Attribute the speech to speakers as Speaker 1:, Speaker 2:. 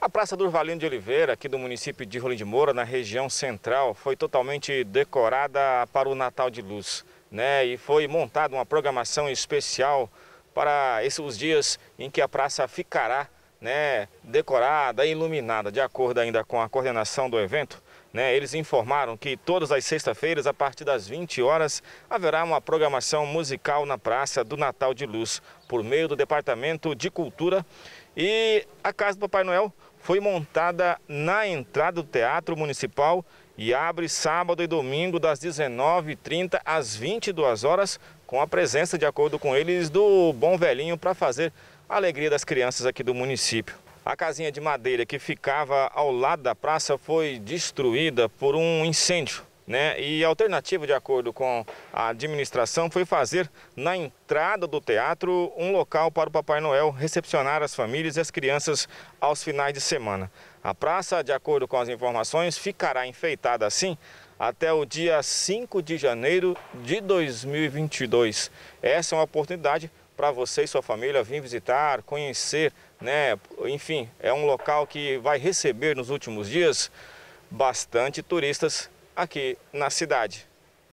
Speaker 1: A Praça do Valinho de Oliveira, aqui do município de Rolim de Moura, na região central, foi totalmente decorada para o Natal de Luz. Né? E foi montada uma programação especial para esses dias em que a praça ficará né, decorada, iluminada, de acordo ainda com a coordenação do evento. Né, eles informaram que todas as sextas-feiras, a partir das 20 horas, haverá uma programação musical na Praça do Natal de Luz, por meio do Departamento de Cultura. E a Casa do Papai Noel foi montada na entrada do Teatro Municipal e abre sábado e domingo das 19h30 às 22 horas, com a presença, de acordo com eles, do Bom Velhinho para fazer a alegria das crianças aqui do município. A casinha de madeira que ficava ao lado da praça foi destruída por um incêndio. Né? E a alternativa, de acordo com a administração, foi fazer na entrada do teatro um local para o Papai Noel recepcionar as famílias e as crianças aos finais de semana. A praça, de acordo com as informações, ficará enfeitada assim até o dia 5 de janeiro de 2022. Essa é uma oportunidade para você e sua família vir visitar, conhecer, né? Enfim, é um local que vai receber nos últimos dias bastante turistas aqui na cidade.